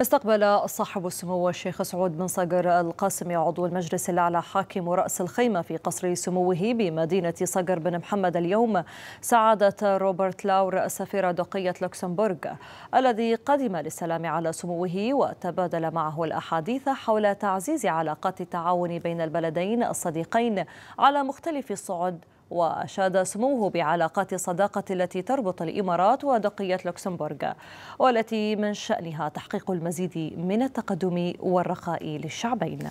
استقبل صاحب السمو الشيخ سعود بن صقر القاسمي عضو المجلس الأعلى حاكم رأس الخيمة في قصر سموه بمدينة صقر بن محمد اليوم سعادة روبرت لاور سفير دقية لوكسمبورغ الذي قدم للسلام على سموه وتبادل معه الأحاديث حول تعزيز علاقات التعاون بين البلدين الصديقين على مختلف الصعد وأشاد سموه بعلاقات الصداقة التي تربط الإمارات ودقية لوكسمبورغ والتي من شأنها تحقيق المزيد من التقدم والرخاء للشعبين